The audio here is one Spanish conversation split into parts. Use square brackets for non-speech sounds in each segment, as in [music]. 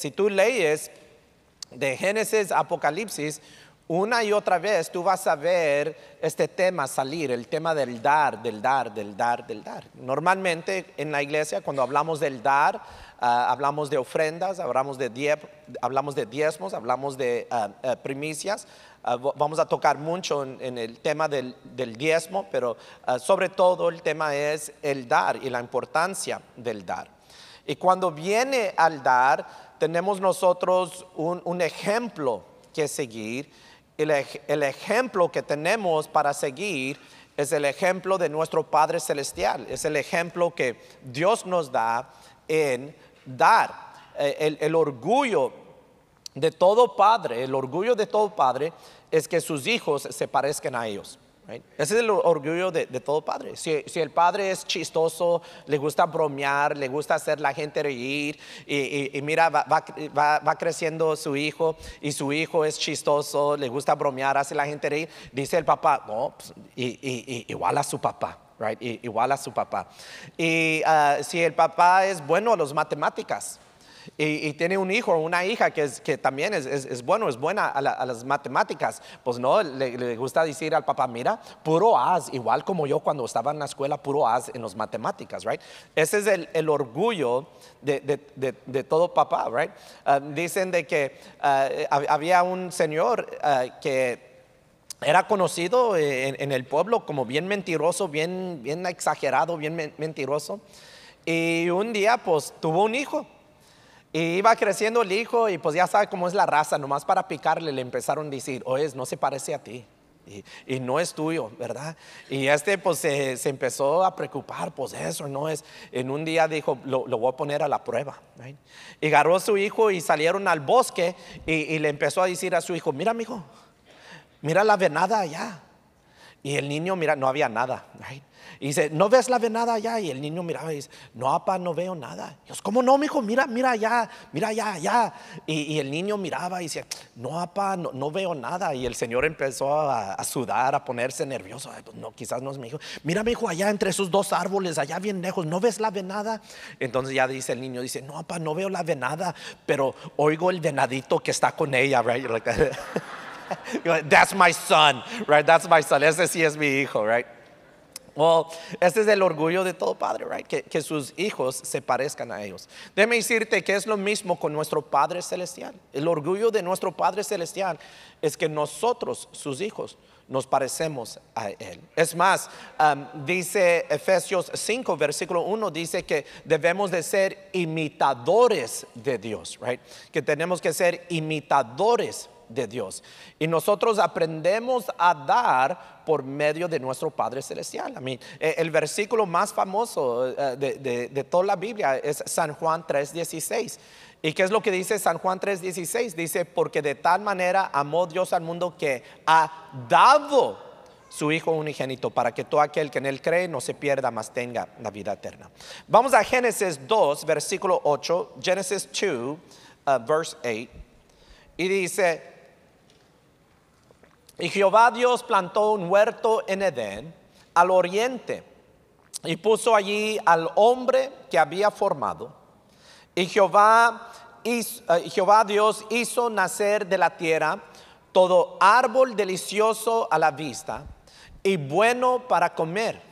si tú leyes de Génesis, Apocalipsis, una y otra vez tú vas a ver este tema salir, el tema del dar, del dar, del dar, del dar. Normalmente en la iglesia cuando hablamos del dar, ah, hablamos de ofrendas, hablamos de, hablamos de diezmos, hablamos de ah, ah, primicias. vamos a tocar mucho en, el tema del, del diezmo, pero sobre todo el tema es el dar y la importancia del dar. Y cuando viene al dar, tenemos nosotros un, ejemplo que seguir. El, el ejemplo que tenemos para seguir es el ejemplo de nuestro Padre Celestial, es el ejemplo que Dios nos da en dar. E, el, orgullo de todo padre, el orgullo de todo padre es que sus hijos se parezcan a ellos. Ese es el orgullo de, todo padre. Si, el padre es chistoso, le gusta bromear, le gusta hacer la gente reír, y, mira, va, creciendo su hijo, y su hijo es chistoso, le gusta bromear, hace la gente reír, dice el papá, no, pues, igual a su papá. Right? igual a su papá. Y ah, si el papá es bueno a las matemáticas, y, tiene un hijo o una hija que, es, también es, bueno, es buena a, las matemáticas, pues no, le, gusta decir al papá, mira, puro as, igual como yo cuando estaba en la escuela, puro as en las matemáticas, right? Ese es el, orgullo de, todo papá, right? Ah, dicen de que ah, había un señor ah, que era conocido en, el pueblo como bien mentiroso, bien, bien exagerado, bien mentiroso. Y un día pues tuvo un hijo y iba creciendo el hijo y pues ya sabe cómo es la raza, nomás para picarle le empezaron a decir, oye, no se parece a ti. Y, no es tuyo, ¿verdad? Y este pues se, empezó a preocupar, pues eso no es. En un día dijo, lo, voy a poner a la prueba. Y agarró su hijo y salieron al bosque y, le empezó a decir a su hijo, mira mi mira la venada allá. Y el niño, mira, no había nada. ¿right? Y dice, ¿no ves la venada allá? Y el niño miraba y dice, no, papá, no veo nada. Y como ¿cómo no, mijo? Mira, mira allá, mira allá, allá. Y, el niño miraba y dice, no, papá, no, veo nada. Y el señor empezó a, sudar, a ponerse nervioso. Pues no, quizás no es mi hijo. Mira, mi hijo, allá entre esos dos árboles, allá bien lejos, ¿no ves la venada? Entonces ya dice el niño, dice, no, papá, no veo la venada, pero oigo el venadito que está con ella, right? [laughs] That's my son, right? That's my son. Ese sí es mi hijo, right? Well, este es el orgullo de todo padre, right? Que, que sus hijos se parezcan a ellos. Déjame decirte que es lo mismo con nuestro Padre Celestial. El orgullo de nuestro Padre Celestial es que nosotros, sus hijos, nos parecemos a Él. Es más, um, dice Efesios 5, versículo 1, dice que debemos de ser imitadores de Dios, right? Que tenemos que ser imitadores de Dios. Y nosotros aprendemos a dar por medio de nuestro Padre Celestial. A mí, eh, el versículo más famoso eh, de, toda la Biblia es San Juan 3:16. ¿Y qué es lo que dice San Juan 3:16? Dice, porque de tal manera amó Dios al mundo que ha dado su Hijo unigénito, para que todo aquel que en él cree no se pierda, más tenga la vida eterna. Vamos a Génesis 2, versículo 8, Génesis 2, uh, verse 8, y dice, y Jehová Dios plantó un huerto en Edén al oriente y puso allí al hombre que había formado. Y Jehová, eh, Jehová Dios hizo nacer de la tierra todo árbol delicioso a la vista y bueno para comer.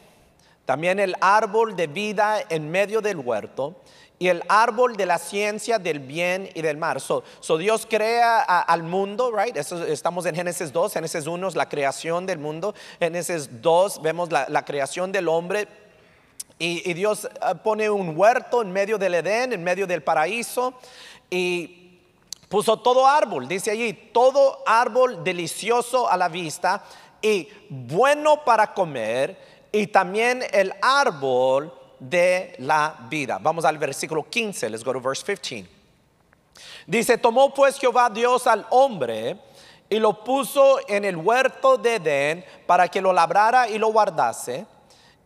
También el árbol de vida en medio del huerto y el árbol de la ciencia del bien y del mal. So, Dios crea al mundo, right? estamos en Génesis 2, Génesis 1 es la creación del mundo, Génesis 2 vemos la, creación del hombre. Y, y, Dios eh, pone un huerto en medio del Edén, en medio del paraíso, y puso todo árbol, dice allí, todo árbol delicioso a la vista y bueno para comer, y también el árbol de la vida. Vamos al versículo 15. Let's go to verse 15. Dice, tomó pues Jehová Dios al hombre y lo puso en el huerto de Edén para que lo labrara y lo guardase.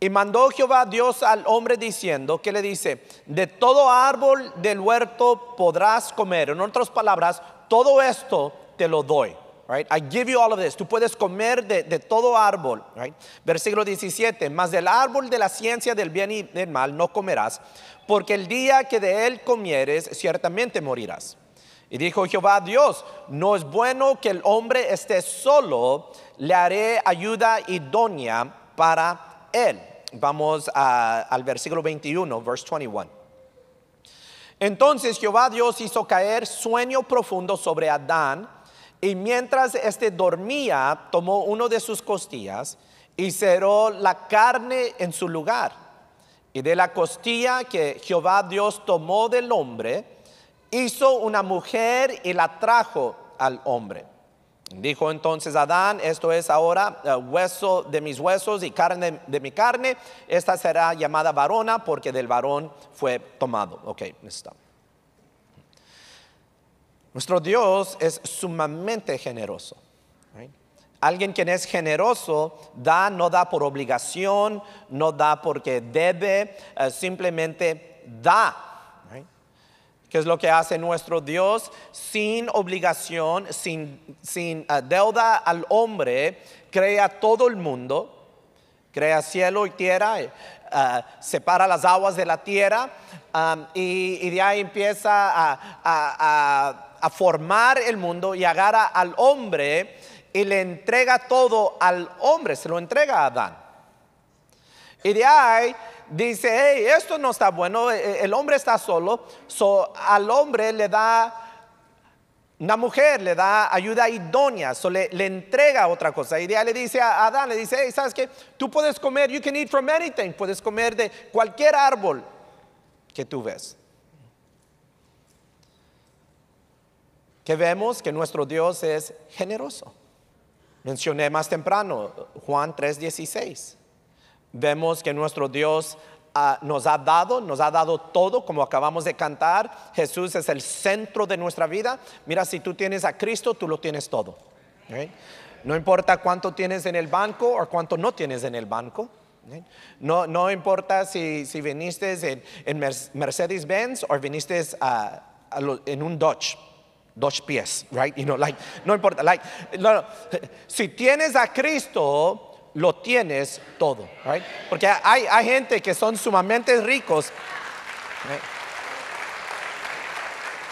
Y mandó Jehová Dios al hombre diciendo, que le dice, de todo árbol del huerto podrás comer. En otras palabras, todo esto te lo doy. I give you all of this. Tú puedes comer de, todo árbol. Versículo 17. Mas del árbol de la ciencia del bien y del mal no comerás, porque el día que de él comieres, ciertamente morirás. Y dijo Jehová Dios, no es bueno que el hombre esté solo, le haré ayuda idónea para él. Vamos al versículo 21, verse 21. Entonces Jehová Dios hizo caer sueño profundo sobre Adán y mientras este dormía, tomó uno de sus costillas y cerró la carne en su lugar. Y de la costilla que Jehová Dios tomó del hombre, hizo una mujer y la trajo al hombre. Dijo entonces Adán, esto es ahora eh, hueso de mis huesos y carne de mi carne, esta será llamada varona porque del varón fue tomado. Ok, nuestro Dios es sumamente generoso. Alguien quien es generoso da, no da por obligación, no da porque debe, eh, simplemente da. ¿Qué Que es lo que hace nuestro Dios sin obligación, sin, sin eh, deuda al hombre, crea todo el mundo, crea cielo y tierra, eh, separa las aguas de la tierra um, y, de ahí empieza a a formar el mundo y agarra al hombre y le entrega todo al hombre, se lo entrega a Adán. Y de ahí dice, hey, esto no está bueno, e, e, el hombre está solo, so, al hombre le da una mujer, le da ayuda idónea, so, le, entrega otra cosa. Y de ahí le dice a Adán, le dice, hey, ¿sabes qué? Tú puedes comer, you can eat from anything, puedes comer de cualquier árbol que tú ves. que vemos que nuestro Dios es generoso. Mencioné más temprano Juan 3:16. Vemos que nuestro Dios ah, nos ha dado, nos ha dado todo, como acabamos de cantar. Jesús es el centro de nuestra vida. Mira, si tú tienes a Cristo, tú lo tienes todo. No importa cuánto tienes en el banco o cuánto no tienes en el banco. No, no, importa si, si viniste en, Mercedes-Benz o viniste en un Dodge dos pies, right? You know, like, no importa, like, no, Si tienes a Cristo, lo tienes todo, right? Porque hay, hay gente que son sumamente ricos.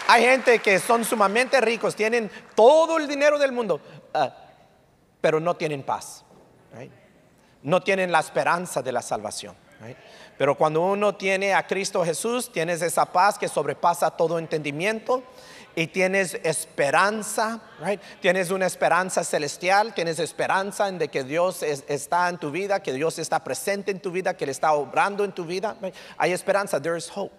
Hay gente que son sumamente ricos, tienen todo el dinero del mundo, ah, pero no tienen paz, right? No tienen la esperanza de la salvación, right? Pero cuando uno tiene a Cristo Jesús, tienes esa paz que sobrepasa todo entendimiento y tienes esperanza, tienes una esperanza celestial, tienes esperanza en de que Dios está en tu vida, que Dios está presente en tu vida, que Él está obrando en tu vida. Hay esperanza, there is hope.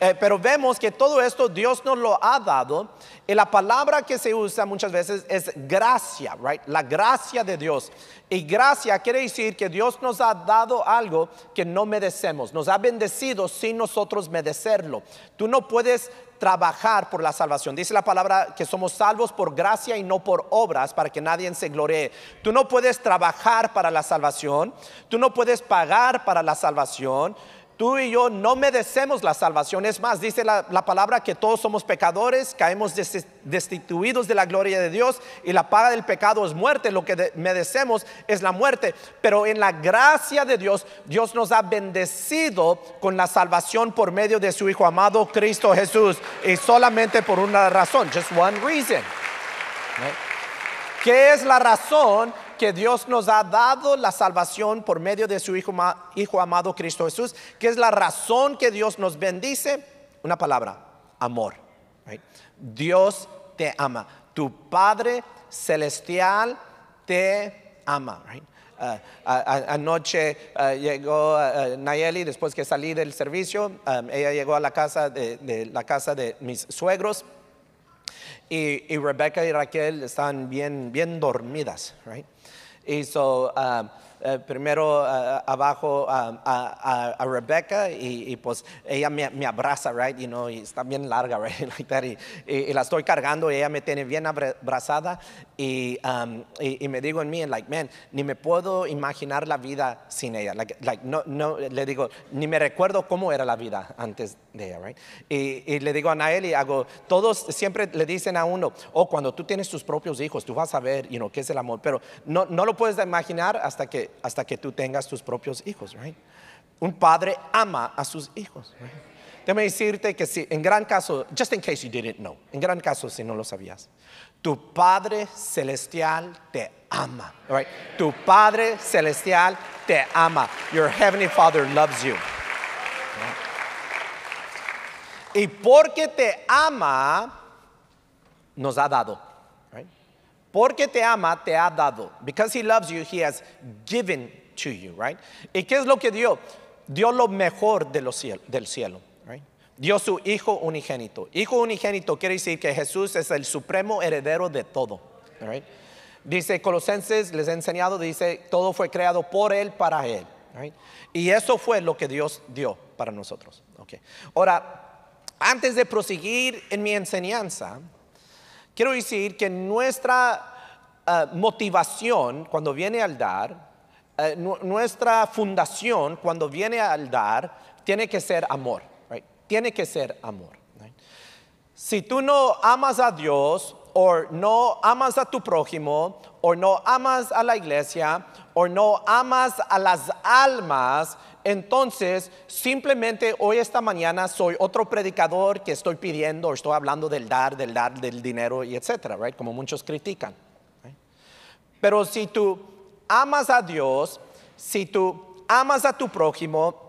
Eh, pero vemos que todo esto Dios nos lo ha dado y la palabra que se usa muchas veces es gracia, right? la gracia de Dios. Y gracia quiere decir que Dios nos ha dado algo que no merecemos, nos ha bendecido sin nosotros merecerlo. Tú no puedes trabajar por la salvación. Dice la palabra que somos salvos por gracia y no por obras para que nadie se gloree. Tú no puedes trabajar para la salvación, tú no puedes pagar para la salvación. Tú y yo no merecemos la salvación. Es más, dice la, palabra que todos somos pecadores, caemos destituidos de la gloria de Dios y la paga del pecado es muerte. Lo que merecemos es la muerte. Pero en la gracia de Dios, Dios nos ha bendecido con la salvación por medio de su Hijo amado Cristo Jesús. Y solamente por una razón, just one reason. ¿Qué es la razón que Dios nos ha dado la salvación por medio de su Hijo, amado Cristo Jesús, que es la razón que Dios nos bendice. Una palabra, amor. Dios te ama. Tu Padre Celestial te ama. Ah, ah, ah, anoche llegó Nayeli después que salí del servicio. ella llegó a la casa de la casa de mis suegros. Y, Rebecca Rebeca y Raquel están bien, bien dormidas, right? Y so, uh, eh, primero eh, abajo a, a, a y, pues ella me, abraza, right? You know, y está bien larga, [laughs] right? like that. Y, la estoy cargando y ella me tiene bien abrazada um, y, me digo en mí, like, man, ni me puedo imaginar la vida sin ella. Like, like no, no, le digo, ni me recuerdo cómo era la vida antes de ella, right? Y, le digo a Nael y hago, todos siempre le dicen a uno, oh, cuando tú tienes tus propios hijos, tú vas a ver, you know, qué es el amor, pero no, no lo puedes imaginar hasta que hasta que tú tengas tus propios hijos, right? Un padre ama a sus hijos. Right? Déjame decirte que si, en gran caso, just in case you didn't know, en gran caso si no lo sabías, tu Padre Celestial te ama. Right? Tu Padre Celestial te ama. Your Heavenly Father loves you. Y porque te ama, nos ha dado. Porque te ama, te ha dado. Because he loves you, he has given to you, right? ¿Y qué es lo que dio? Dio lo mejor del cielo, right? Dio su hijo unigénito. Hijo unigénito quiere decir que Jesús es el supremo heredero de todo, right? Dice Colosenses, les he enseñado, dice, todo fue creado por él, para él, right? Y eso fue lo que Dios dio para nosotros, okay. Ahora, antes de proseguir en mi enseñanza, Quiero decir que nuestra eh, motivación cuando viene al dar, eh, nuestra fundación cuando viene al dar, tiene que ser amor. Tiene que ser amor. Si tú no amas a Dios o no amas a tu prójimo o no amas a la iglesia o no amas a las almas, entonces, simplemente hoy esta mañana soy otro predicador que estoy pidiendo, o estoy hablando del dar, del dar, del dinero y etcétera, right? como muchos critican. Pero si tú amas a Dios, si tú amas a tu prójimo,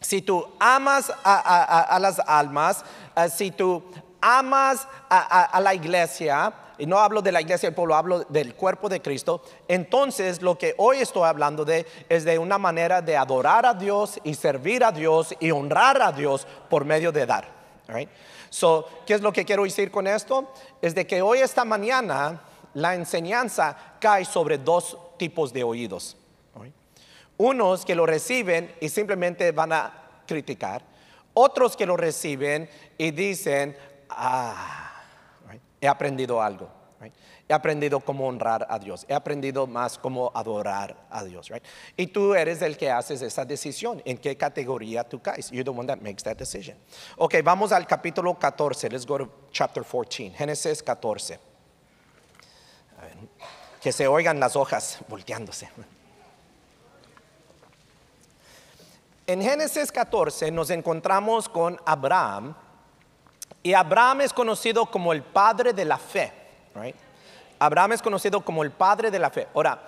si tú amas a, las almas, eh, si tú amas a la iglesia, y no hablo de la iglesia del pueblo, hablo del cuerpo de Cristo, entonces lo que hoy estoy hablando de es de una manera de adorar a Dios y servir a Dios y honrar a Dios por medio de dar. Right? So, ¿qué es lo que quiero decir con esto? Es de que hoy esta mañana la enseñanza cae sobre dos tipos de oídos. Unos que lo reciben y simplemente van a criticar, otros que lo reciben y dicen, ah, he aprendido algo. He aprendido cómo honrar a Dios. He aprendido más cómo adorar a Dios. Y tú eres el que haces esa decisión. ¿En qué categoría tú caes? You're the one that makes that decision. Ok, vamos al capítulo 14. Let's go to chapter 14. Génesis 14. que se oigan las hojas volteándose. En Génesis 14 nos encontramos con Abraham y Abraham es conocido como el padre de la fe. Right? Abraham es conocido como el padre de la fe. Ahora,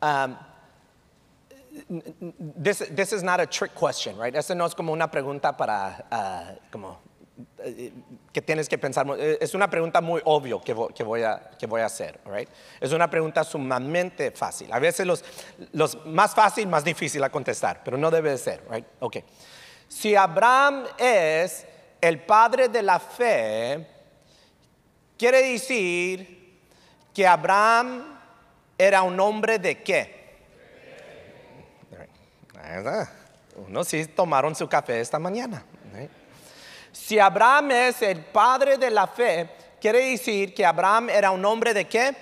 um, this, this, is not a trick question, right? Esta no es como una pregunta para, uh, como, uh, que tienes que pensar. Eh, es una pregunta muy obvio que, voy, a, que voy a hacer, right? Es una pregunta sumamente fácil. A veces los, los más fácil, más difícil a contestar, pero no debe ser, right? Ok. Si Abraham es el padre de la fe, quiere decir que Abraham era un hombre de qué? Uno sí tomaron su café esta mañana. ¿eh? Si Abraham es el padre de la fe, quiere decir que Abraham era un hombre de qué?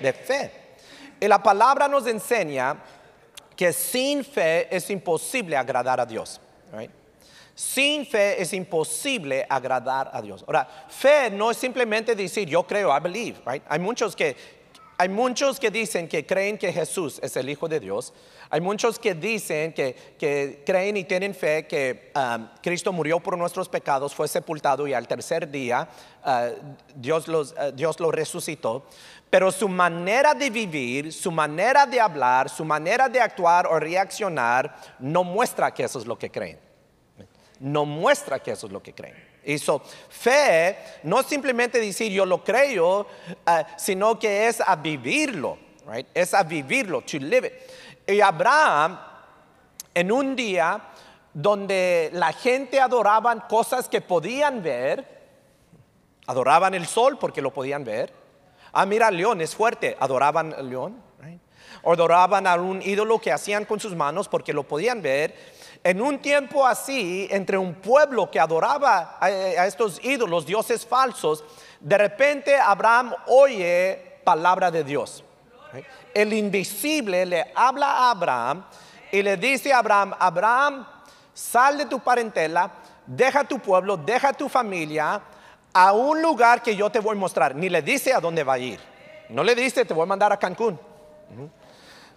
De fe. Y la palabra nos enseña que sin fe es imposible agradar a Dios. Sin fe es imposible agradar a Dios. Ahora, fe no es simplemente decir yo creo, I believe, right? Hay muchos que hay muchos que dicen que creen que Jesús es el Hijo de Dios. Hay muchos que dicen que, creen y tienen fe que um, Cristo murió por nuestros pecados, fue sepultado y al tercer día uh, Dios, los, uh, Dios lo resucitó. Pero su manera de vivir, su manera de hablar, su manera de actuar o reaccionar no muestra que eso es lo que creen no muestra que eso es lo que creen. Y fe no simplemente decir yo lo creo, eh, sino que es a vivirlo, right? Es a vivirlo, to live it. Y Abraham, en un día donde la gente adoraban cosas que podían ver, adoraban el sol porque lo podían ver. Ah, mira, el león es fuerte, adoraban el león, right? adoraban a un ídolo que hacían con sus manos porque lo podían ver en un tiempo así, entre un pueblo que adoraba a, estos ídolos, dioses falsos, de repente Abraham oye palabra de Dios. El invisible le habla a Abraham y le dice a Abraham, Abraham, sal de tu parentela, deja tu pueblo, deja tu familia a un lugar que yo te voy a mostrar. Ni le dice a dónde va a ir. No le dice, te voy a mandar a Cancún.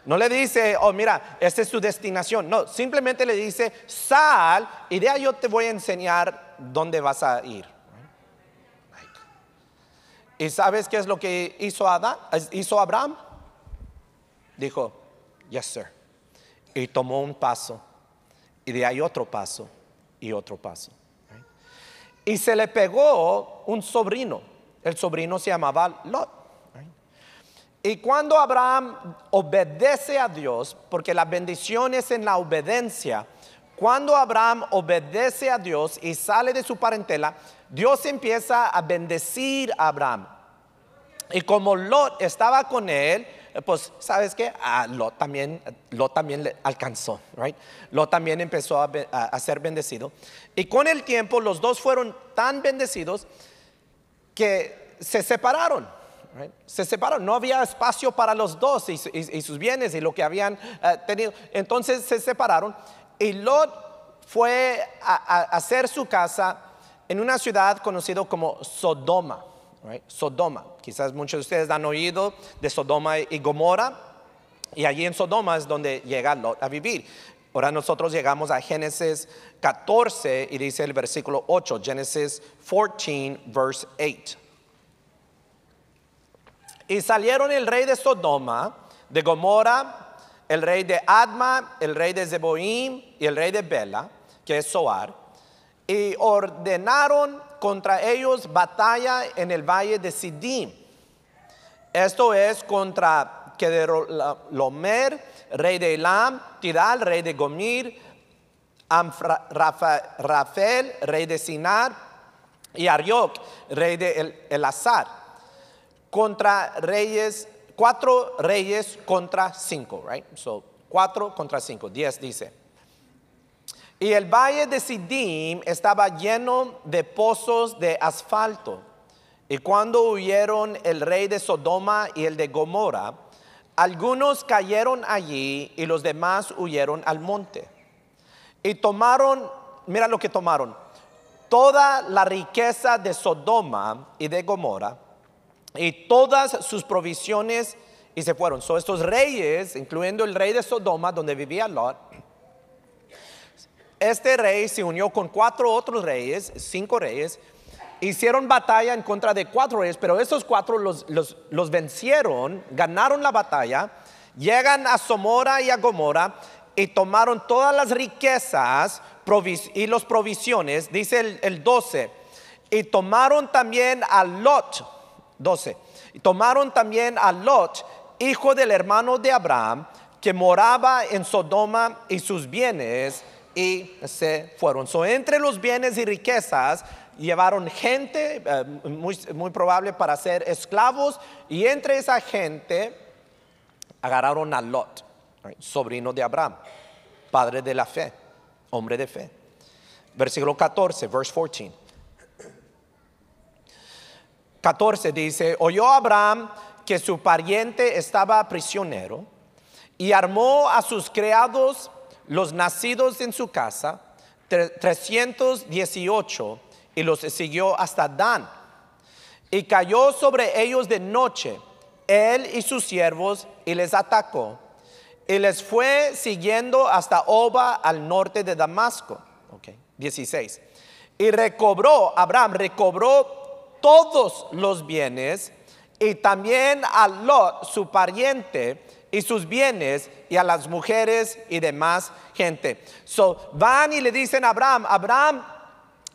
No le dice, oh, mira, esta es su destinación. No, simplemente le dice, sal y de ahí yo te voy a enseñar dónde vas a ir. ¿Y sabes qué es lo que hizo, Adán, hizo Abraham? Dijo, yes, sir. Y tomó un paso. Y de ahí otro paso y otro paso. Y se le pegó un sobrino. El sobrino se llamaba Lot. Y cuando Abraham obedece a Dios, porque la bendición es en la obediencia, cuando Abraham obedece a Dios y sale de su parentela, Dios empieza a bendecir a Abraham. Y como Lot estaba con él, pues sabes que ah, Lot también, Lot también le alcanzó, right? Lot también empezó a ser bendecido. Y con el tiempo los dos fueron tan bendecidos que se separaron. Se separaron, no había espacio para los dos y, sus bienes y lo que habían eh, tenido. Entonces se separaron y Lot fue a, hacer su casa en una ciudad conocida como Sodoma. Sodoma, quizás muchos de ustedes han oído de Sodoma y Gomorra y allí en Sodoma es donde llega Lot a vivir. Ahora nosotros llegamos a Génesis 14 y dice el versículo 8, Génesis 14, verse 8. Y salieron el rey de Sodoma, de Gomorra, el rey de Adma, el rey de Zeboim y el rey de Bela, que es Soar, y ordenaron contra ellos batalla en el valle de Sidim. Esto es contra Lomer, rey de Elam, Tidal, rey de Gomir, Rafael, rey de Sinar, y Ariok, rey de el Elazar contra reyes, cuatro reyes contra cinco, right? So, cuatro contra cinco, diez dice. Y el valle de Sidim estaba lleno de pozos de asfalto. Y cuando huyeron el rey de Sodoma y el de Gomorra, algunos cayeron allí y los demás huyeron al monte. Y tomaron, mira lo que tomaron, toda la riqueza de Sodoma y de Gomorra y todas sus provisiones y se fueron. So, estos reyes, incluyendo el rey de Sodoma, donde vivía Lot, este rey se unió con cuatro otros reyes, cinco reyes, hicieron batalla en contra de cuatro reyes, pero esos cuatro los, vencieron, ganaron la batalla, llegan a Somora y a Gomorra y tomaron todas las riquezas y los provisiones, dice el 12, y tomaron también a Lot 12. Tomaron también a Lot, hijo del hermano de Abraham, que moraba en Sodoma y sus bienes, y se fueron. So, entre los bienes y riquezas llevaron gente, eh, muy, muy probable para ser esclavos, y entre esa gente agarraron a Lot, sobrino de Abraham, padre de la fe, hombre de fe. Versículo 14, verse 14. 14 dice, oyó Abraham que su pariente estaba prisionero y armó a sus criados, los nacidos en su casa, 318, y los siguió hasta Dan. Y cayó sobre ellos de noche, él y sus siervos, y les atacó. Y les fue siguiendo hasta Oba al norte de Damasco. 16. Y recobró, Abraham recobró todos los bienes y también a Lot, su pariente, y sus bienes y a las mujeres y demás gente. So van y le dicen a Abraham, Abraham,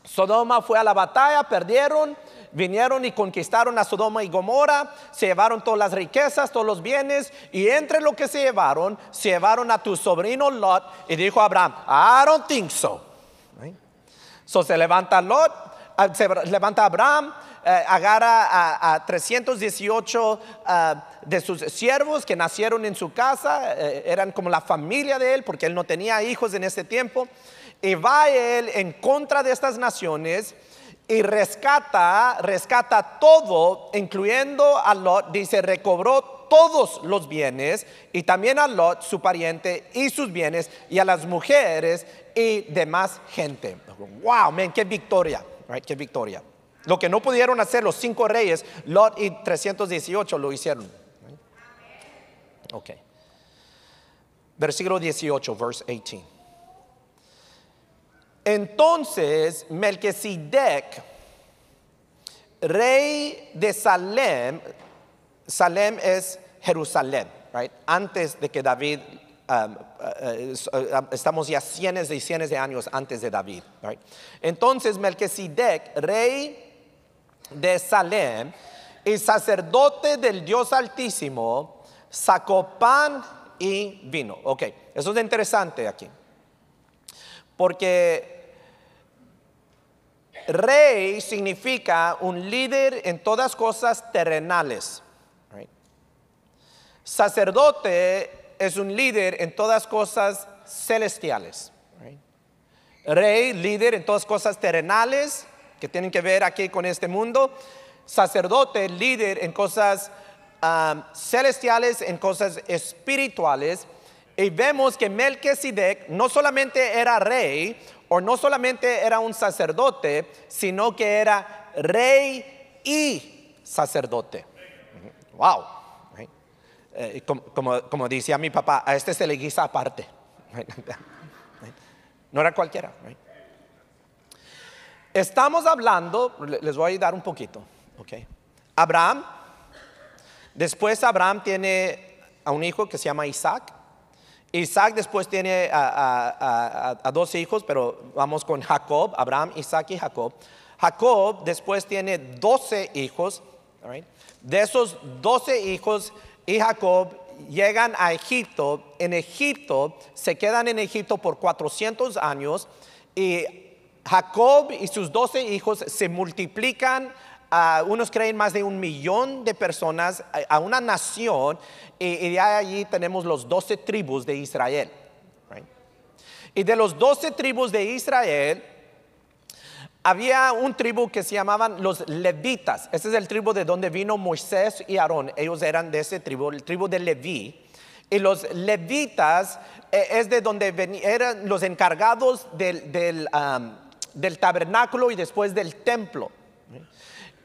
Sodoma fue a la batalla, perdieron, vinieron y conquistaron a Sodoma y Gomorra, se llevaron todas las riquezas, todos los bienes, y entre lo que se llevaron, se llevaron a tu sobrino Lot, y dijo Abraham, I don't think so. So se levanta Lot, se levanta Abraham, eh, agarra a, 318 eh, de sus siervos que nacieron en su casa, eh, eran como la familia de él, porque él no tenía hijos en ese tiempo, y va él en contra de estas naciones y rescata, rescata todo, incluyendo a Lot, dice, recobró todos los bienes y también a Lot, su pariente, y sus bienes, y a las mujeres y demás gente. Wow, man qué victoria, qué victoria. Lo que no pudieron hacer los cinco reyes, Lot y 318 lo hicieron. Ok. Versículo 18, verse 18. Entonces Melquisedec, rey de Salem, Salem es Jerusalén, right? antes de que David, um, uh, uh, estamos ya cientos y cientos de años antes de David. Right? Entonces Melquisedec, rey de Salem, y sacerdote del Dios Altísimo, sacó pan y vino. Ok, eso es interesante aquí. Porque rey significa un líder en todas cosas terrenales. Sacerdote es un líder en todas cosas celestiales. Rey, líder en todas cosas terrenales que tienen que ver aquí con este mundo, sacerdote, líder en cosas ah, celestiales, en cosas espirituales. Y vemos que Melquisedec no solamente era rey o no solamente era un sacerdote, sino que era rey y sacerdote. Wow. Eh, como, como decía mi papá, a este se le guisa aparte. [laughs] No era cualquiera. Estamos hablando, les voy a ayudar un poquito, ¿ok? Abraham, después Abraham tiene a un hijo que se llama Isaac. Isaac después tiene a, dos hijos, pero vamos con Jacob, Abraham, Isaac y Jacob. Jacob después tiene 12 hijos. De esos 12 hijos y Jacob llegan a Egipto. En Egipto se quedan en Egipto por 400 años y Jacob y sus doce hijos se multiplican a unos creen más de un millón de personas a, una nación y, ya allí tenemos los doce tribus de Israel. Y de los doce tribus de Israel había un tribu que se llamaban los levitas. Ese es el tribu de donde vino Moisés y Aarón. Ellos eran de ese tribu, el tribu de Leví. Y los levitas eh, es de donde eran los encargados del, del tabernáculo y después del templo.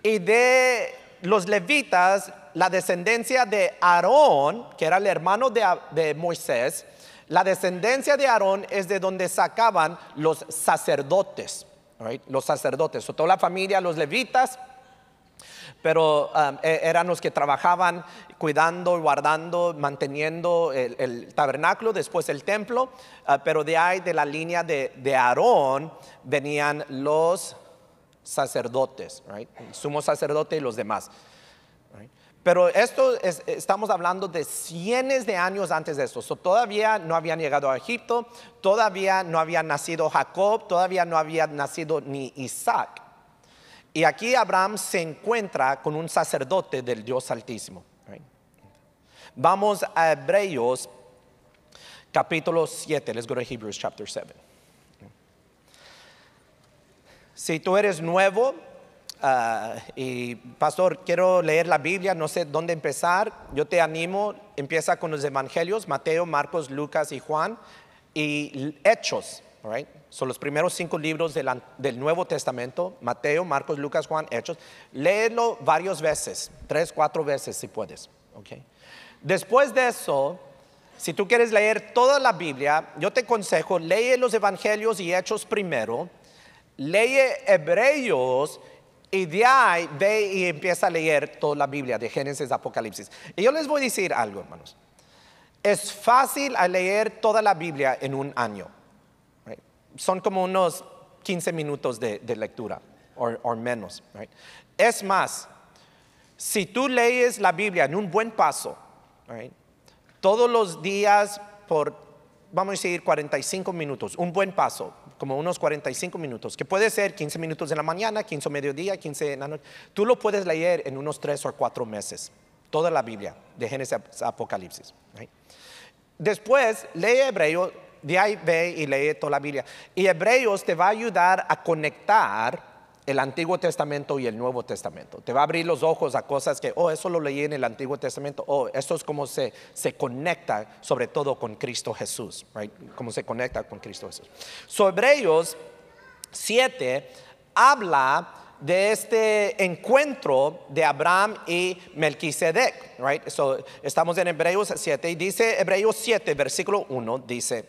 Y de los levitas, la descendencia de Aarón, que era el hermano de, Moisés, la descendencia de Aarón es de donde sacaban los sacerdotes, los sacerdotes, o toda la familia, los levitas, pero um, e-, eran los que trabajaban cuidando, guardando, manteniendo el, tabernáculo, después el templo, ah, pero de ahí de la línea de, Aarón venían los sacerdotes, el sumo sacerdote y los demás. Pero esto estamos hablando de cientos de años antes de esto. todavía no habían llegado a Egipto, todavía no había nacido Jacob, todavía no había nacido ni Isaac. Y aquí Abraham se encuentra con un sacerdote del Dios Altísimo. Vamos a Hebreos capítulo 7. Let's go to Hebrews chapter 7. Si tú eres nuevo ah, y pastor, quiero leer la Biblia, no sé dónde empezar, yo te animo, empieza con los evangelios, Mateo, Marcos, Lucas y Juan, y Hechos, right? son los primeros cinco libros del, Nuevo Testamento, Mateo, Marcos, Lucas, Juan, Hechos. Léelo varias veces, tres, cuatro veces si puedes. Okay. Después de eso, si tú quieres leer toda la Biblia, yo te aconsejo, lee los Evangelios y Hechos primero, lee Hebreos y de ahí ve y empieza a leer toda la Biblia, de Génesis Apocalipsis. Y yo les voy a decir algo, hermanos. Es fácil leer toda la Biblia en un año. Son como unos 15 minutos de, lectura o menos. Es más, si tú lees la Biblia en un buen paso, todos los días por, vamos a decir, 45 minutos, un buen paso, como unos 45 minutos, que puede ser 15 minutos en la mañana, 15 mediodía, 15 en la noche. Tú lo puedes leer en unos 3 o 4 meses, toda la Biblia, de Génesis a Apocalipsis. Después, lee Hebreo, de ahí ve y lee toda la Biblia. Y Hebreos te va a ayudar a conectar el Antiguo Testamento y el Nuevo Testamento. Te va a abrir los ojos a cosas que, oh, eso lo leí en el Antiguo Testamento, oh, esto es como se, se conecta sobre todo con Cristo Jesús, right? Como se conecta con Cristo Jesús. Sobre ellos, 7 habla de este encuentro de Abraham y Melquisedec, right? So, estamos en Hebreos 7 y dice Hebreos 7, versículo 1, dice,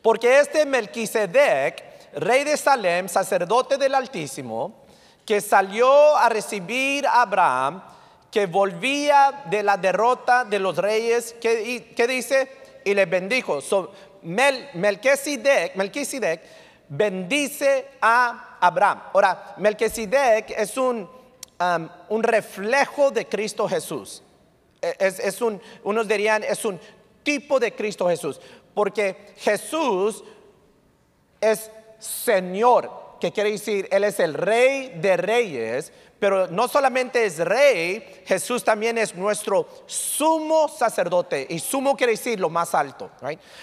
porque este Melquisedec, rey de Salem, sacerdote del Altísimo, que salió a recibir a Abraham, que volvía de la derrota de los reyes, ¿Qué dice, y le bendijo. Mel, Melquisedec, Melquisedec bendice a Abraham. Ahora, Melquisedec es un, um, un reflejo de Cristo Jesús. E, es un, unos dirían, es un tipo de Cristo Jesús, porque Jesús es Señor, que quiere decir, Él es el rey de reyes, pero no solamente es rey, Jesús también es nuestro sumo sacerdote. Y sumo quiere decir lo más alto.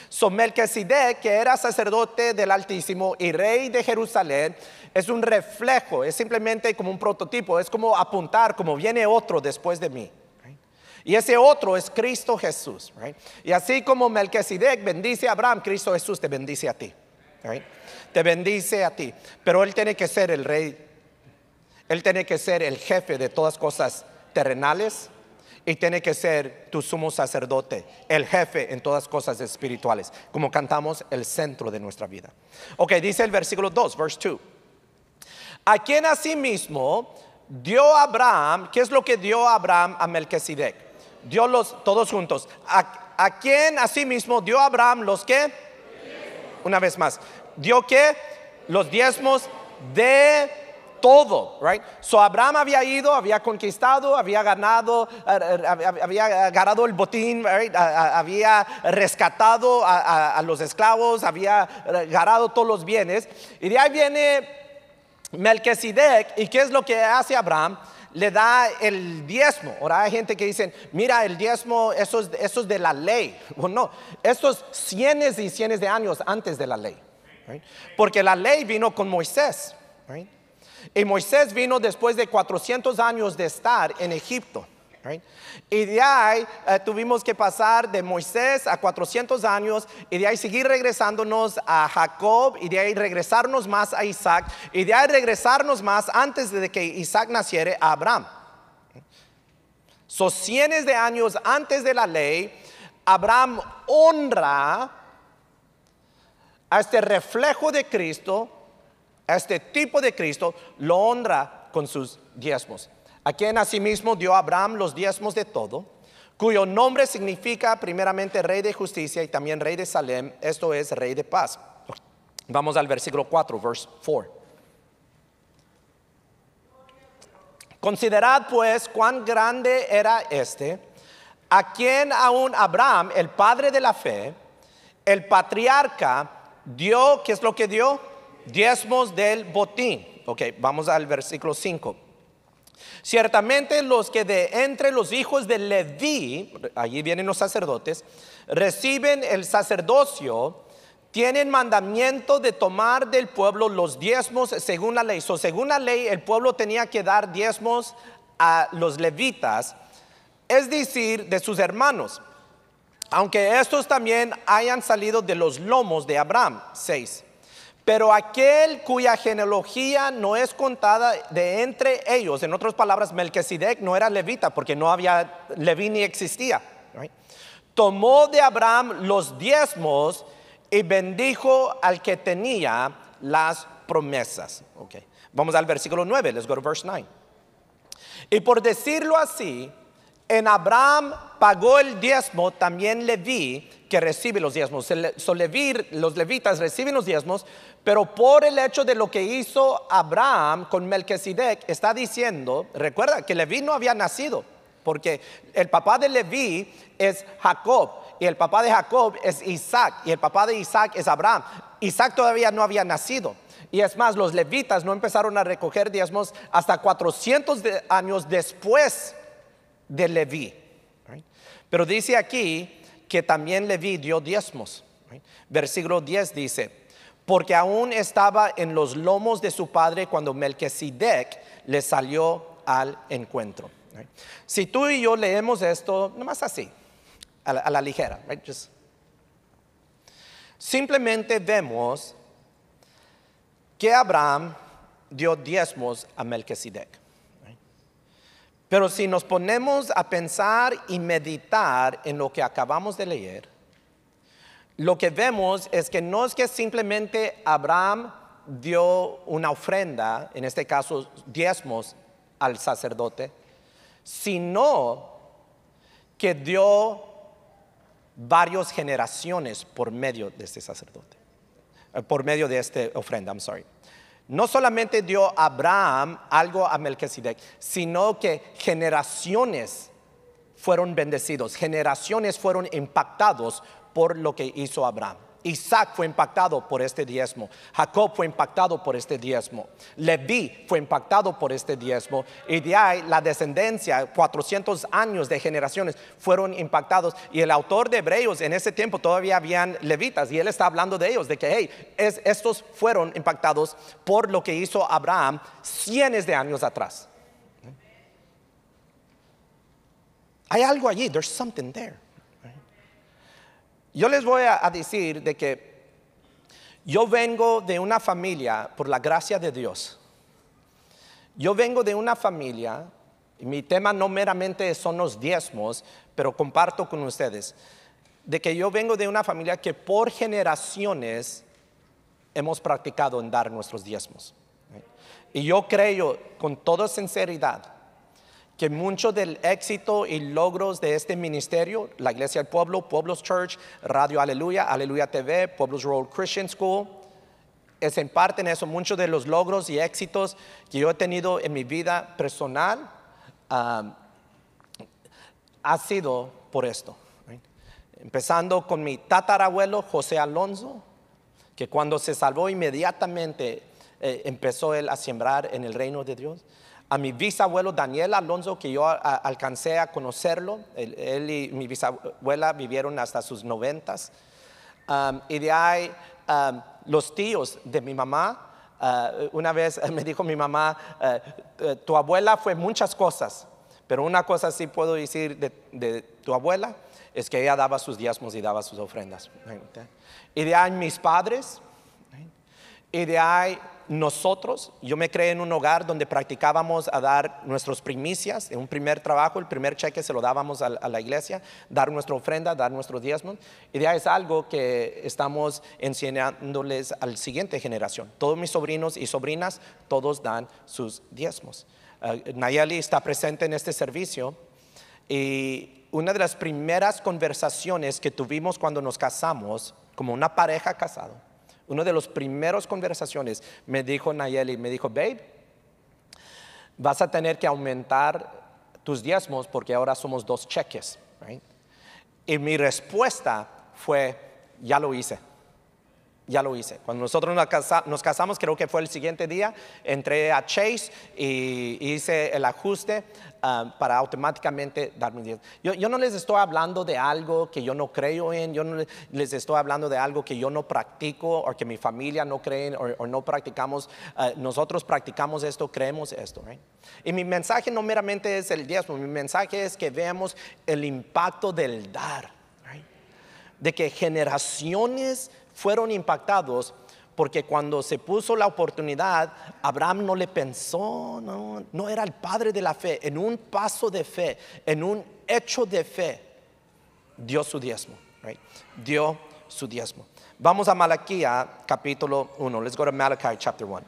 So Melquisedec, que era sacerdote del Altísimo y rey de Jerusalén, es un reflejo, es simplemente como un prototipo, es como apuntar, como viene otro después de mí. Y ese otro es Cristo Jesús. Y así como Melquisedec bendice a Abraham, Cristo Jesús te bendice a ti. Te bendice a ti, pero Él tiene que ser el rey. Él tiene que ser el jefe de todas cosas terrenales y tiene que ser tu sumo sacerdote, el jefe en todas cosas espirituales, como cantamos el centro de nuestra vida. Ok, dice el versículo 2, verse 2. A quien asimismo dio Abraham, ¿qué es lo que dio Abraham a Melquisedec? Dio los todos juntos. A, a quien asimismo dio Abraham los que una vez más, dio que los diezmos de todo, right? So Abraham había ido, había conquistado, había ganado, er, er, había agarrado el botín, right? había rescatado a, los esclavos, había garado todos los bienes. Y de ahí viene Melquisedec. ¿Y qué es lo que hace Abraham? le da el diezmo. Ahora hay gente que dicen, mira, el diezmo, eso es, de la ley. [laughs] Bueno, no, es cientos y cientos de años antes de la ley. Porque la ley vino con Moisés. Y Moisés vino después de 400 años de estar en Egipto. Y de ahí eh, tuvimos que pasar de Moisés a 400 años y de ahí seguir regresándonos a Jacob y de ahí regresarnos más a Isaac y de ahí regresarnos más antes de que Isaac naciera a Abraham. So cientos de años antes de la ley, Abraham honra a este reflejo de Cristo, a este tipo de Cristo, lo honra con sus diezmos a quien asimismo dio Abraham los diezmos de todo, cuyo nombre significa primeramente rey de justicia y también rey de Salem, esto es rey de paz. Vamos al versículo 4, verse 4. Considerad pues cuán grande era este, a quien aún Abraham, el padre de la fe, el patriarca, dio, ¿qué es lo que dio? Diezmos del botín. Ok, vamos al versículo 5. Ciertamente los que de entre los hijos de Leví, allí vienen los sacerdotes, reciben el sacerdocio, tienen mandamiento de tomar del pueblo los diezmos según la ley. So, según la ley, el pueblo tenía que dar diezmos a los levitas, es decir, de sus hermanos, aunque estos también hayan salido de los lomos de Abraham. 6. Pero aquel cuya genealogía no es contada de entre ellos, en otras palabras, Melquisedec no era levita porque no había leví ni existía. Tomó de Abraham los diezmos y bendijo al que tenía las promesas. Vamos al versículo 9, let's go to verse 9. Y por decirlo así, en Abraham pagó el diezmo también Leví que recibe los diezmos. los levitas reciben los diezmos, pero por el hecho de lo que hizo Abraham con Melquisedec, está diciendo, recuerda que Leví no había nacido, porque el papá de Leví es Jacob, y el papá de Jacob es Isaac, y el papá de Isaac es Abraham. Isaac todavía no había nacido. Y es más, los levitas no empezaron a recoger diezmos hasta 400 años después de Leví. Pero dice aquí que también Leví dio diezmos. Versículo 10 dice, porque aún estaba en los lomos de su padre cuando Melquisedec le salió al encuentro. Si tú y yo leemos esto, nomás así, a la, ligera, right? simplemente vemos que Abraham dio diezmos a Melquisedec. Pero si nos ponemos a pensar y meditar en lo que acabamos de leer, lo que vemos es que no es que simplemente Abraham dio una ofrenda, en este caso diezmos, al sacerdote, sino que dio varias generaciones por medio de este sacerdote, eh, por medio de esta ofrenda, I'm sorry. No solamente dio a Abraham algo a Melquisedec, sino que generaciones fueron bendecidos, generaciones fueron impactados por lo que hizo Abraham. Isaac fue impactado por este diezmo. Jacob fue impactado por este diezmo. Leví fue impactado por este diezmo. Y de ahí la descendencia, 400 años de generaciones fueron impactados. Y el autor de Hebreos en ese tiempo todavía habían levitas. Y él está hablando de ellos, de que hey, estos fueron impactados por lo que hizo Abraham cientos de años atrás. Hay algo allí, there's something there. Yo les voy a, decir de que yo vengo de una familia, por la gracia de Dios, yo vengo de una familia, y mi tema no meramente son los diezmos, pero comparto con ustedes, de que yo vengo de una familia que por generaciones hemos practicado en dar nuestros diezmos. Y yo creo con toda sinceridad que mucho del éxito y logros de este ministerio, la Iglesia del Pueblo, Pueblos Church, Radio Aleluya, Aleluya TV, Pueblos World Christian School, es en parte en eso, muchos de los logros y éxitos que yo he tenido en mi vida personal ha sido por esto. Empezando con mi tatarabuelo José Alonso, que cuando se salvó inmediatamente eh, empezó él a sembrar en el reino de Dios a mi bisabuelo Daniel Alonso, que yo alcancé a conocerlo. Él, y mi bisabuela vivieron hasta sus noventas. Um, y de ahí um, los tíos de mi mamá. Uh, una vez [laughs] me dijo mi mamá, uh, uh, tu abuela fue muchas cosas, pero una cosa sí puedo decir de, tu abuela es que ella daba sus diezmos y daba sus ofrendas. Y de ahí mis padres, y de ahí nosotros, yo me creé en un hogar donde practicábamos a dar nuestros primicias, en un primer trabajo, el primer cheque se lo dábamos a, la iglesia, dar nuestra ofrenda, dar nuestro diezmo Y ya es algo que estamos enseñándoles al siguiente generación. Todos mis sobrinos y sobrinas, todos dan sus diezmos. Eh, Nayeli está presente en este servicio y una de las primeras conversaciones que tuvimos cuando nos casamos, como una pareja casada, una de las primeras conversaciones me dijo Nayeli, me dijo, babe, vas a tener que aumentar tus diezmos porque ahora somos dos cheques. Y mi respuesta fue, ya lo hice ya lo hice. Cuando nosotros nos casamos, creo que fue el siguiente día, entré a Chase y hice el ajuste ah, para automáticamente darme 10 Yo, no les estoy hablando de algo que yo no creo en, yo no les estoy hablando de algo que yo no practico o que mi familia no cree o, no practicamos. Ah, nosotros practicamos esto, creemos esto. Y mi mensaje no meramente es el Dios. mi mensaje es que veamos el impacto del dar, de que generaciones fueron impactados porque cuando se puso la oportunidad, Abraham no le pensó, no, no era el padre de la fe. En un paso de fe, en un hecho de fe, dio su diezmo. Right? Dio su diezmo. Vamos a Malaquía capítulo 1. Let's go to Malachi chapter 1.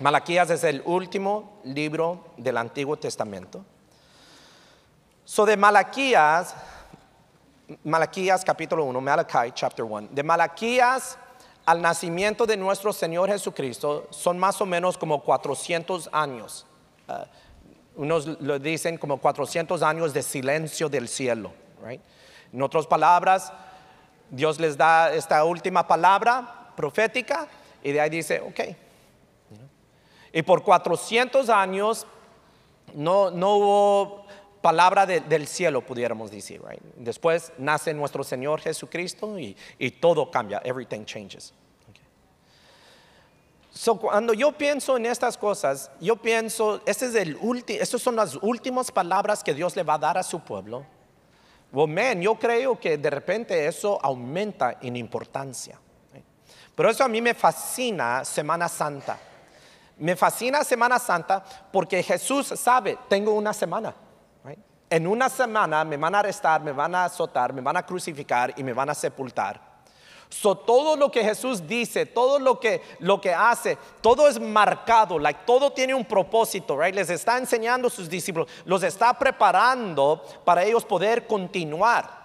Malaquías es el último libro del Antiguo Testamento. So de Malaquías Malaquías capítulo 1, Malachi chapter 1. De Malaquías al nacimiento de nuestro Señor Jesucristo son más o menos como 400 años. Eh, unos lo dicen como 400 años de silencio del cielo. Right? En otras palabras, Dios les da esta última palabra profética y de ahí dice, ok. Y por 400 años no, no hubo palabra del cielo, pudiéramos decir, Después nace nuestro Señor Jesucristo y, todo cambia, everything changes. So, cuando yo pienso en estas cosas, yo pienso, este es el estas son las últimas palabras que Dios le va a dar a su pueblo. Well, man, yo creo que de repente eso aumenta en importancia. Pero eso a mí me fascina Semana Santa. Me fascina Semana Santa porque Jesús sabe, tengo una semana en una semana me van a arrestar, me van a azotar, me van a crucificar y me van a sepultar. So, todo lo que Jesús dice, todo lo que, lo que hace, todo es marcado, todo tiene un propósito, right? Les está enseñando a sus discípulos, los está preparando para ellos poder continuar.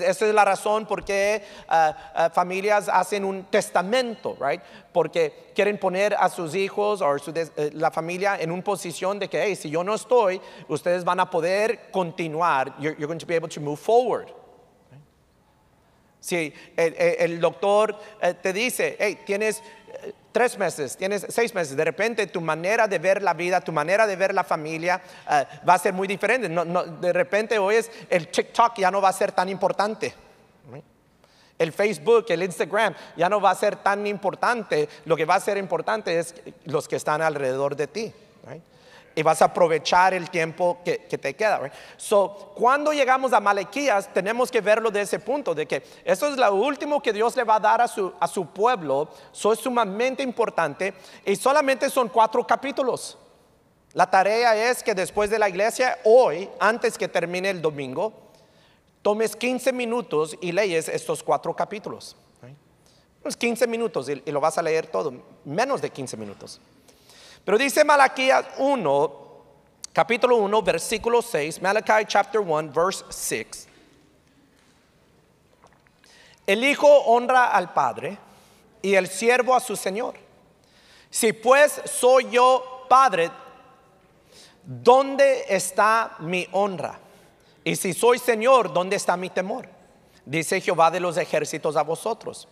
Esa es la razón por qué ah, ah, familias hacen un testamento, right? Porque quieren poner a sus hijos o eh, la familia en una posición de que, hey, si yo no estoy, ustedes van a poder continuar. You're, going to be able to move forward. Si el, el, doctor eh, te dice, hey, tienes tres meses, tienes seis meses, de repente tu manera de ver la vida, tu manera de ver la familia eh, va a ser muy diferente. de repente hoy es el TikTok ya no va a ser tan importante. El Facebook, el Instagram ya no va a ser tan importante. Lo que va a ser importante es los que están alrededor de ti y vas a aprovechar el tiempo que, te queda. So, cuando llegamos a Malequías, tenemos que verlo de ese punto, de que eso es lo último que Dios le va a dar a su, pueblo. Eso es sumamente importante y solamente son cuatro capítulos. La tarea es que después de la iglesia, hoy, antes que termine el domingo, tomes 15 minutos y leyes estos cuatro capítulos. Los pues 15 minutos y lo vas a leer todo, menos de 15 minutos. Pero dice Malaquías 1, capítulo 1, versículo 6, Malachi chapter 1, verse 6. El hijo honra al padre y el siervo a su señor. Si pues soy yo padre, ¿dónde está mi honra? Y si soy señor, ¿dónde está mi temor? Dice Jehová de los ejércitos a vosotros.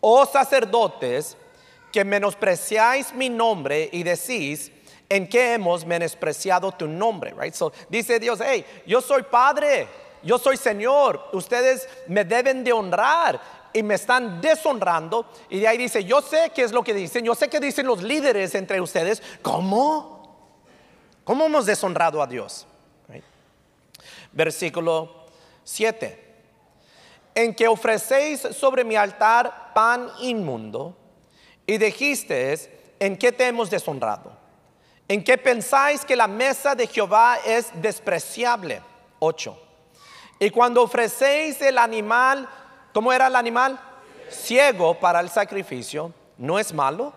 Oh sacerdotes, que menospreciáis mi nombre y decís, ¿en qué hemos menospreciado tu nombre? Right? So, dice Dios, hey, yo soy padre, yo soy Señor, ustedes me deben de honrar y me están deshonrando. Y de ahí dice, yo sé qué es lo que dicen, yo sé que dicen los líderes entre ustedes, ¿cómo? ¿Cómo hemos deshonrado a Dios? Versículo 7. En que ofrecéis sobre mi altar pan inmundo y dijiste, ¿en qué te hemos deshonrado? ¿En qué pensáis que la mesa de Jehová es despreciable? 8. Y cuando ofrecéis el animal, ¿cómo era el animal? Ciego para el sacrificio, ¿no es malo?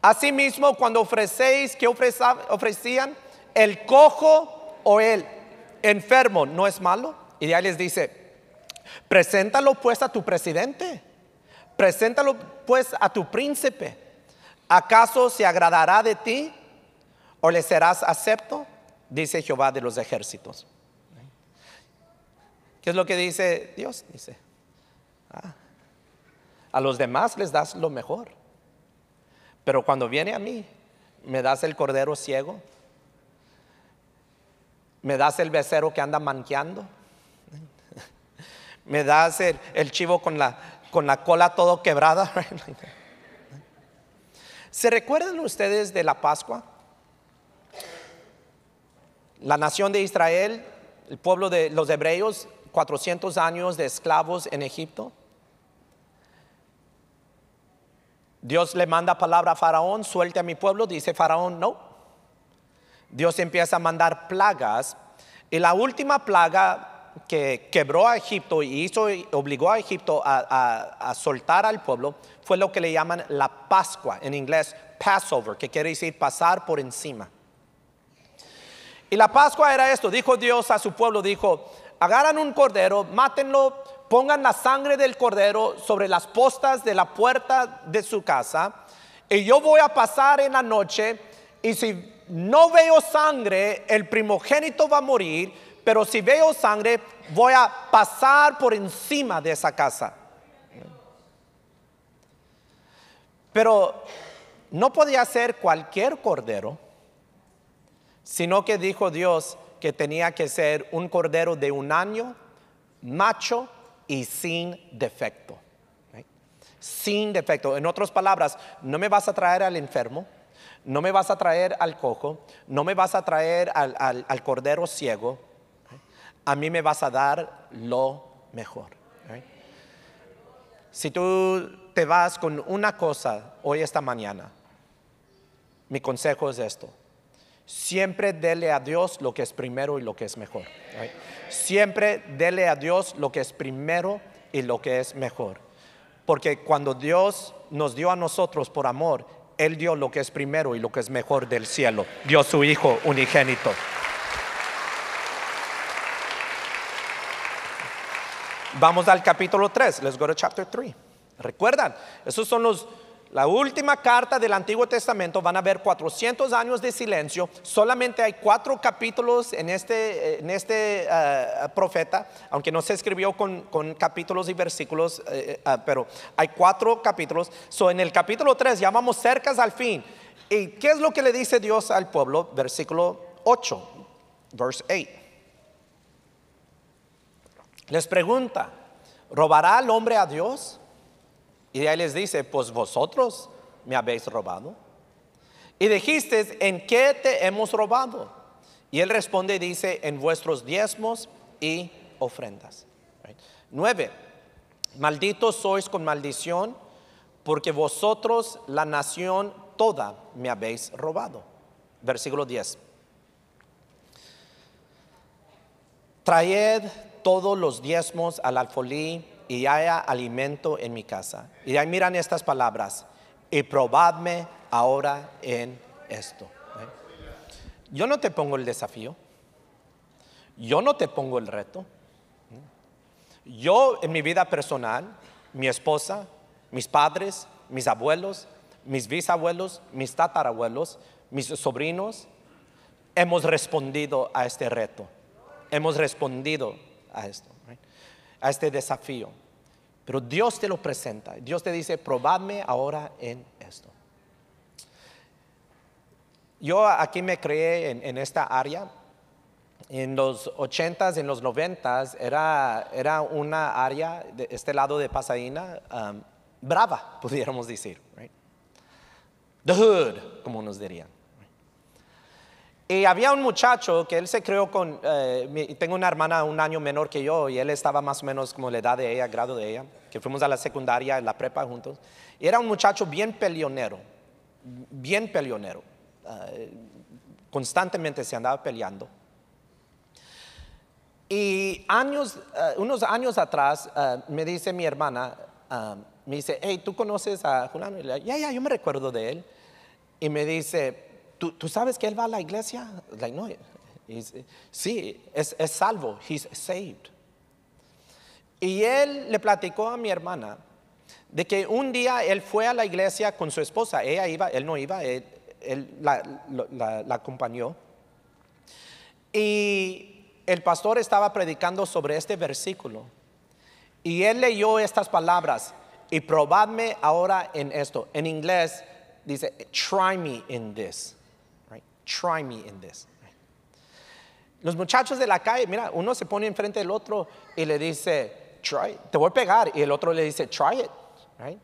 Asimismo, cuando ofrecéis, ¿qué ofrecían? El cojo o el enfermo, ¿no es malo? Y ya les dice, preséntalo pues a tu presidente. Preséntalo pues a tu príncipe. ¿Acaso se agradará de ti o le serás acepto? Dice Jehová de los ejércitos. ¿Qué es lo que dice Dios? Dice, ah, a los demás les das lo mejor. Pero cuando viene a mí, me das el cordero ciego, me das el becerro que anda manqueando, [laughs] me das el chivo con la, con la cola todo quebrada. [laughs] ¿Se recuerdan ustedes de la Pascua? La nación de Israel, el pueblo de los hebreos, 400 años de esclavos en Egipto. Dios le manda palabra a Faraón, suelte a mi pueblo, dice Faraón, no. Dios empieza a mandar plagas y la última plaga que quebró a Egipto y hizo, obligó a Egipto a, a, soltar al pueblo fue lo que le llaman la Pascua, en inglés Passover, que quiere decir pasar por encima. Y la Pascua era esto, dijo Dios a su pueblo, dijo, agarran un cordero, mátenlo, pongan la sangre del cordero sobre las postas de la puerta de su casa, y yo voy a pasar en la noche, y si no veo sangre, el primogénito va a morir, pero si veo sangre, voy a pasar por encima de esa casa. Pero no podía ser cualquier cordero, sino que dijo Dios que tenía que ser un cordero de un año, macho y sin defecto. Sin defecto. En otras palabras, no me vas a traer al enfermo, no me vas a traer al cojo, no me vas a traer al cordero ciego, a mí me vas a dar lo mejor. Si tú te vas con una cosa hoy esta mañana, mi consejo es esto. Siempre dele a Dios lo que es primero y lo que es mejor. Siempre dele a Dios lo que es primero y lo que es mejor. Porque cuando Dios nos dio a nosotros por amor, Él dio lo que es primero y lo que es mejor del cielo. Dio su Hijo unigénito. Vamos al capítulo 3. Let's go to chapter 3. Recuerdan, esos son los la última carta del Antiguo Testamento van a haber 400 años de silencio. Solamente hay cuatro capítulos en este, en este eh, eh, profeta, aunque no se escribió con, con capítulos y versículos, eh, ah, pero hay cuatro capítulos. So, en el capítulo 3 ya vamos cercas al fin. ¿Y qué es lo que le dice Dios al pueblo? Versículo 8, verse 8 les pregunta, ¿robará el hombre a Dios? Y de ahí les dice, pues vosotros me habéis robado. Y dijiste, ¿en qué te hemos robado? Y él responde y dice, en vuestros diezmos y ofrendas. Nueve, malditos sois con maldición, porque vosotros la nación toda me habéis robado. Versículo 10. Traed todos los diezmos al alfolí y haya alimento en mi casa. Y ahí miran estas palabras, y probadme ahora en esto. ¿Eh? Yo no te pongo el desafío, yo no te pongo el reto. ¿Eh? Yo en mi vida personal, mi esposa, mis padres, mis abuelos, mis bisabuelos, mis tatarabuelos, mis sobrinos, hemos respondido a este reto, hemos respondido a esto, a este desafío. Pero Dios te lo presenta. Dios te dice, probadme ahora en esto. Yo aquí me creé en, esta área. En los 80s, en los 90s, era, era una área de este lado de Pasadena um, brava, [laughs] pudiéramos decir. Right? The hood, como nos dirían. Y había un muchacho que él se creó con, eh, tengo una hermana un año menor que yo y él estaba más o menos como la edad de ella, grado de ella, que fuimos a la secundaria, en la prepa juntos. Y era un muchacho bien peleonero, bien peleonero. Ah, constantemente se andaba peleando. Y años, eh, unos años atrás eh, me dice mi hermana, ah, me dice, hey, ¿tú conoces a Julián? Ya, ya, yo me recuerdo de él. Y me dice, ¿Tú, ¿tú, sabes que él va a la iglesia? no, sí, es, es salvo, he's saved. Y él le platicó a mi hermana de que un día él fue a la iglesia con su esposa, ella iba, él no iba, él, la, la, acompañó. Y el pastor estaba predicando sobre este versículo. Y él leyó estas palabras, y probadme ahora en esto. En inglés dice, try me in this. Try me in this. Los muchachos de la calle, mira, uno se pone enfrente del otro y le dice, try, te voy a pegar. Y el otro le dice, try it. Right?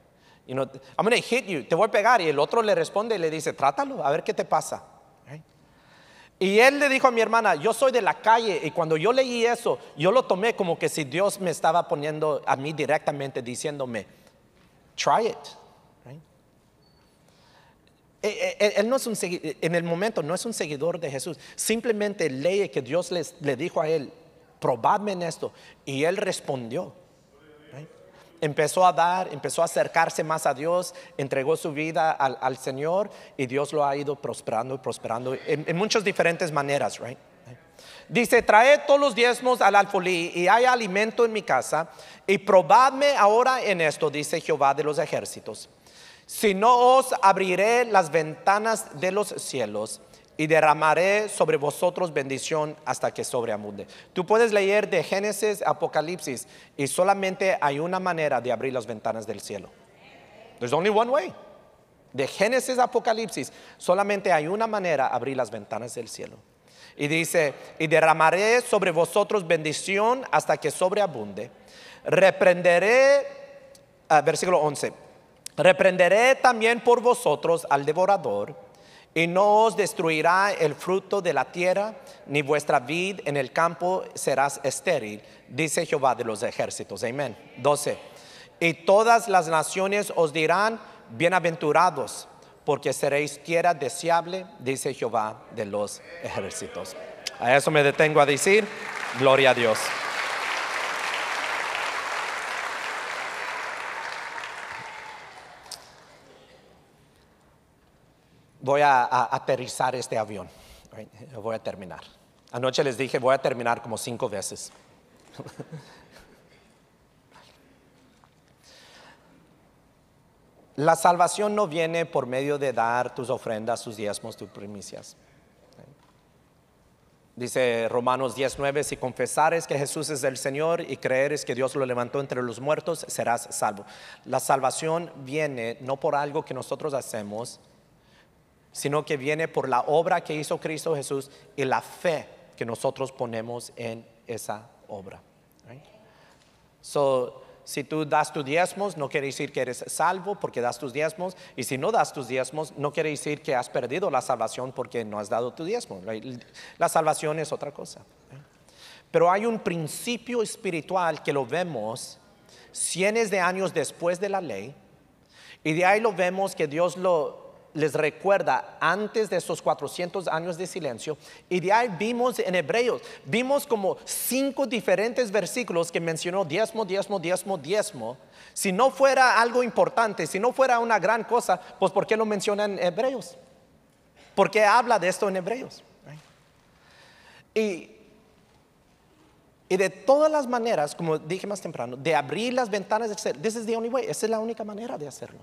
You know, I'm going to hit you, te voy a pegar. Y el otro le responde y le dice, trátalo, a ver qué te pasa. Y él le dijo a mi hermana, yo soy de la calle. Y cuando yo leí eso, yo lo tomé como que si Dios me estaba poniendo a mí directamente, diciéndome, try it. Eh, eh, él, no es un eh, en el momento no es un seguidor de Jesús, simplemente lee que Dios le dijo a él, probadme en esto, y él respondió. Empezó a dar, empezó a acercarse más a Dios, entregó su vida al, Señor y Dios lo ha ido prosperando y prosperando en, muchas diferentes maneras. Right? Dice, trae todos los diezmos al alfolí y hay alimento en mi casa y probadme ahora en esto, dice Jehová de los ejércitos si no os abriré las ventanas de los cielos y derramaré sobre vosotros bendición hasta que sobreabunde. Tú puedes leer de Génesis, Apocalipsis, y solamente hay una manera de abrir las ventanas del cielo. There's only one way. De Génesis Apocalipsis, solamente hay una manera de abrir las ventanas del cielo. Y dice, y derramaré sobre vosotros bendición hasta que sobreabunde. Reprenderé, ah, versículo 11 Reprenderé también por vosotros al devorador, y no os destruirá el fruto de la tierra, ni vuestra vid en el campo serás estéril, dice Jehová de los ejércitos. Amén. 12. Y todas las naciones os dirán, bienaventurados, porque seréis tierra deseable, dice Jehová de los ejércitos. A eso me detengo a decir, gloria a Dios. voy a, aterrizar este avión. Voy a terminar. Anoche les dije, voy a terminar como cinco veces. [laughs] La salvación no viene por medio de dar tus ofrendas, tus diezmos, tus primicias. Dice Romanos 19, si confesares que Jesús es el Señor y creeres que Dios lo levantó entre los muertos, serás salvo. La salvación viene no por algo que nosotros hacemos, sino que viene por la obra que hizo Cristo Jesús y la fe que nosotros ponemos en esa obra. So, si tú das tus diezmos, no quiere decir que eres salvo porque das tus diezmos. Y si no das tus diezmos, no quiere decir que has perdido la salvación porque no has dado tu diezmo. La salvación es otra cosa. Pero hay un principio espiritual que lo vemos cientos de años después de la ley. Y de ahí lo vemos que Dios lo les recuerda antes de esos 400 años de silencio. Y de ahí vimos en Hebreos, vimos como cinco diferentes versículos que mencionó diezmo, diezmo, diezmo, diezmo. Si no fuera algo importante, si no fuera una gran cosa, pues ¿por qué lo menciona en Hebreos? ¿Por qué habla de esto en Hebreos? Y, de todas las maneras, como dije más temprano, de abrir las ventanas del this is the only way, esa es la única manera de hacerlo.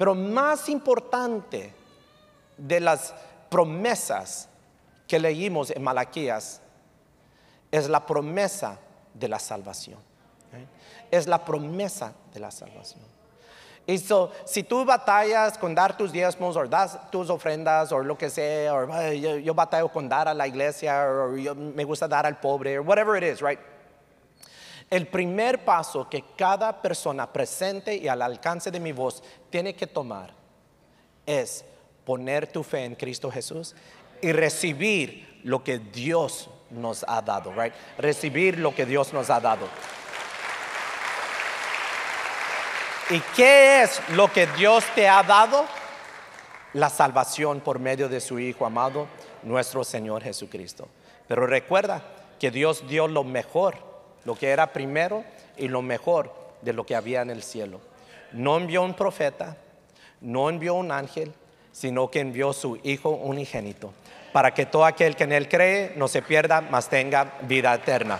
Pero más importante de las promesas que leímos en Malaquías es la promesa de la salvación. Es la promesa de la salvación. Y so, si tú batallas con dar tus diezmos o das tus ofrendas o lo que sea, o yo, batallo con dar a la iglesia o me gusta dar al pobre, o whatever it is, right? El primer paso que cada persona presente y al alcance de mi voz tiene que tomar es poner tu fe en Cristo Jesús y recibir lo que Dios nos ha dado, Recibir lo que Dios nos ha dado. ¿Y qué es lo que Dios te ha dado? La salvación por medio de su Hijo amado, nuestro Señor Jesucristo. Pero recuerda que Dios dio lo mejor lo que era primero y lo mejor de lo que había en el cielo. No envió un profeta, no envió un ángel, sino que envió su Hijo unigénito, para que todo aquel que en él cree no se pierda, mas tenga vida eterna.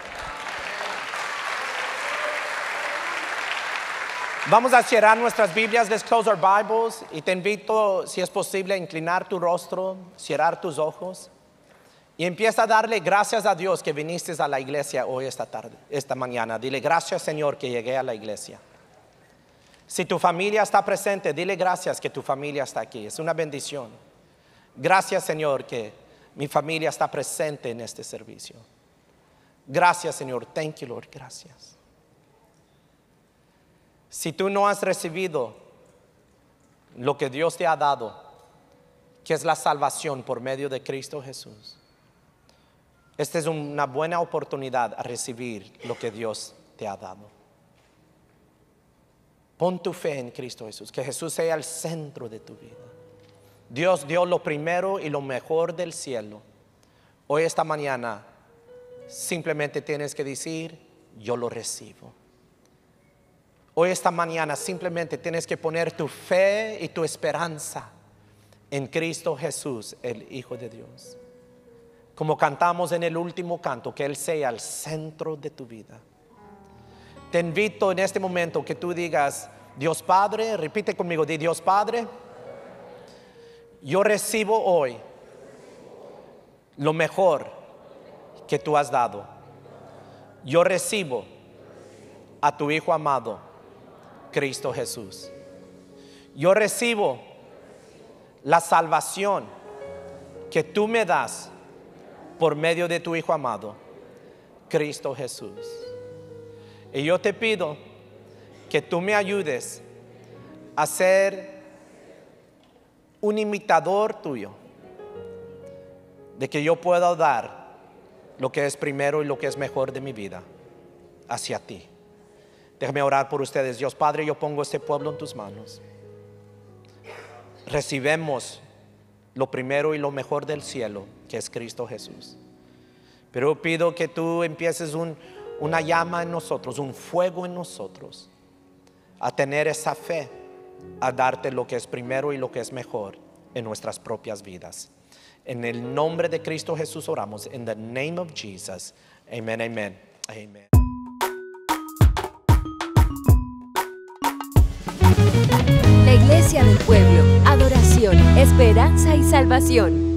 Vamos a cerrar nuestras Biblias, let's close our Bibles y te invito, si es posible, a inclinar tu rostro, cerrar tus ojos. Y empieza a darle gracias a Dios que viniste a la iglesia hoy esta tarde, esta mañana. Dile gracias Señor que llegué a la iglesia. Si tu familia está presente, dile gracias que tu familia está aquí. Es una bendición. Gracias Señor que mi familia está presente en este servicio. Gracias Señor. Thank you Lord. Gracias. Si tú no has recibido lo que Dios te ha dado, que es la salvación por medio de Cristo Jesús, esta es una buena oportunidad a recibir lo que Dios te ha dado. Pon tu fe en Cristo Jesús, que Jesús sea el centro de tu vida. Dios dio lo primero y lo mejor del cielo. Hoy esta mañana simplemente tienes que decir, yo lo recibo. Hoy esta mañana simplemente tienes que poner tu fe y tu esperanza en Cristo Jesús, el Hijo de Dios como cantamos en el último canto, que Él sea el centro de tu vida. Te invito en este momento que tú digas, Dios Padre, repite conmigo, di Dios Padre, yo recibo hoy lo mejor que tú has dado. Yo recibo a tu Hijo amado, Cristo Jesús. Yo recibo la salvación que tú me das por medio de tu Hijo amado, Cristo Jesús. Y yo te pido que tú me ayudes a ser un imitador tuyo, de que yo pueda dar lo que es primero y lo que es mejor de mi vida hacia ti. Déjame orar por ustedes. Dios Padre, yo pongo este pueblo en tus manos. Recibemos lo primero y lo mejor del cielo que es Cristo Jesús. Pero pido que tú empieces una llama en nosotros, un fuego en nosotros, a tener esa fe, a darte lo que es primero y lo que es mejor en nuestras propias vidas. En el nombre de Cristo Jesús oramos. In the name of Jesus. Amen, amen, amen. La Iglesia del Pueblo, adoración, esperanza y salvación.